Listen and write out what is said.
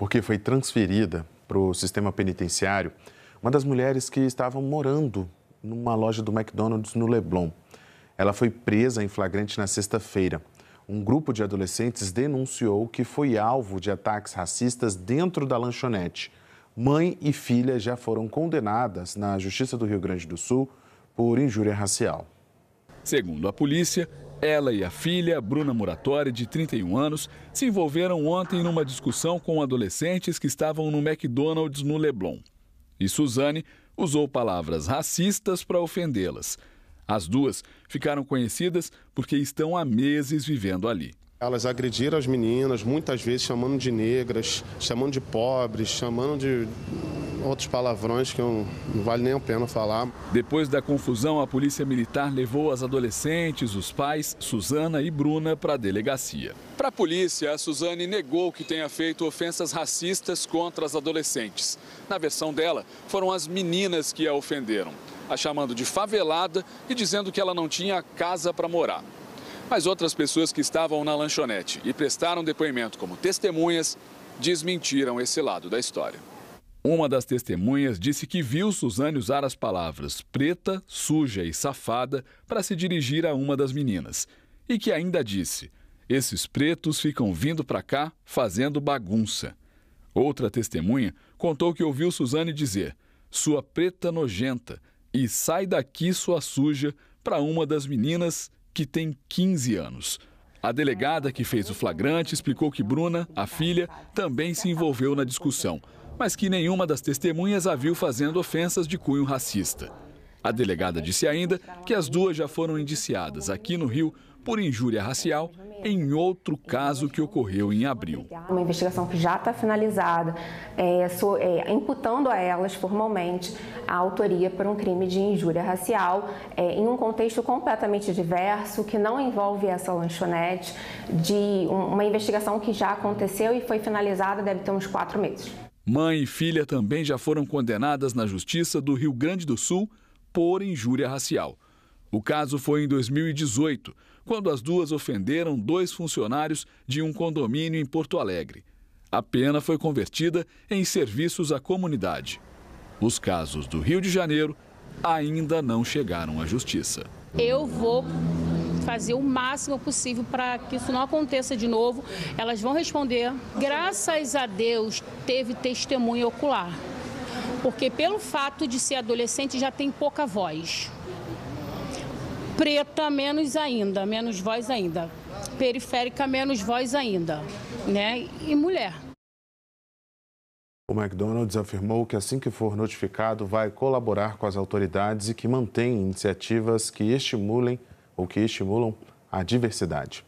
porque foi transferida para o sistema penitenciário uma das mulheres que estavam morando numa loja do McDonald's no Leblon. Ela foi presa em flagrante na sexta-feira. Um grupo de adolescentes denunciou que foi alvo de ataques racistas dentro da lanchonete. Mãe e filha já foram condenadas na Justiça do Rio Grande do Sul por injúria racial. Segundo a polícia, ela e a filha, Bruna Muratori, de 31 anos, se envolveram ontem numa discussão com adolescentes que estavam no McDonald's no Leblon. E Suzane usou palavras racistas para ofendê-las. As duas ficaram conhecidas porque estão há meses vivendo ali. Elas agrediram as meninas, muitas vezes chamando de negras, chamando de pobres, chamando de outros palavrões que não, não vale nem a pena falar. Depois da confusão, a polícia militar levou as adolescentes, os pais, Suzana e Bruna, para a delegacia. Para a polícia, a Suzane negou que tenha feito ofensas racistas contra as adolescentes. Na versão dela, foram as meninas que a ofenderam, a chamando de favelada e dizendo que ela não tinha casa para morar. Mas outras pessoas que estavam na lanchonete e prestaram depoimento como testemunhas desmentiram esse lado da história. Uma das testemunhas disse que viu Suzane usar as palavras preta, suja e safada para se dirigir a uma das meninas. E que ainda disse: esses pretos ficam vindo para cá fazendo bagunça. Outra testemunha contou que ouviu Suzane dizer: sua preta nojenta e sai daqui sua suja para uma das meninas que tem 15 anos. A delegada que fez o flagrante explicou que Bruna, a filha, também se envolveu na discussão mas que nenhuma das testemunhas a viu fazendo ofensas de cunho racista. A delegada disse ainda que as duas já foram indiciadas aqui no Rio por injúria racial em outro caso que ocorreu em abril. Uma investigação que já está finalizada, é, so, é, imputando a elas formalmente a autoria por um crime de injúria racial é, em um contexto completamente diverso, que não envolve essa lanchonete, de um, uma investigação que já aconteceu e foi finalizada deve ter uns quatro meses. Mãe e filha também já foram condenadas na Justiça do Rio Grande do Sul por injúria racial. O caso foi em 2018, quando as duas ofenderam dois funcionários de um condomínio em Porto Alegre. A pena foi convertida em serviços à comunidade. Os casos do Rio de Janeiro ainda não chegaram à justiça. Eu vou fazer o máximo possível para que isso não aconteça de novo. Elas vão responder. Graças a Deus teve testemunha ocular. Porque pelo fato de ser adolescente já tem pouca voz. Preta menos ainda, menos voz ainda. Periférica menos voz ainda, né? E mulher. O McDonald's afirmou que assim que for notificado vai colaborar com as autoridades e que mantém iniciativas que estimulem ou que estimulam a diversidade.